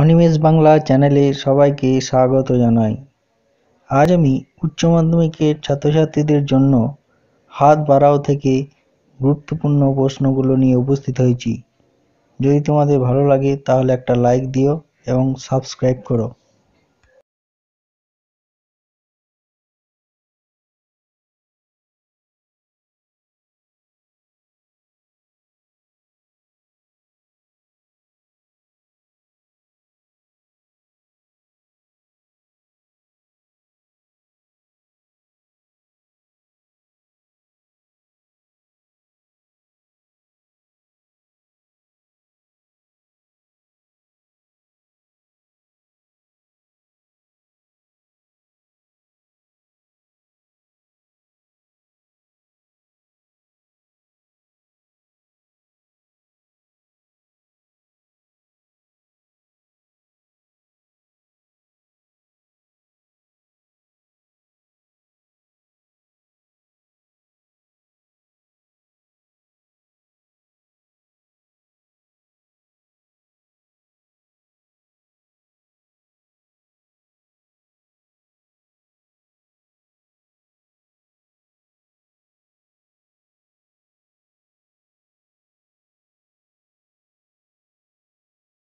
অনিমেষ বাংলা চ্যানেলে সবাইকে স্বাগত জানাই আজ আমি উচ্চ মাধ্যমিকের ছাত্রছাত্রীদের জন্য হাত বাড়াও থেকে গুরুত্বপূর্ণ প্রশ্নগুলো নিয়ে উপস্থিত হয়েছি যদি তোমাদের ভালো লাগে তাহলে একটা লাইক দিও এবং সাবস্ক্রাইব করো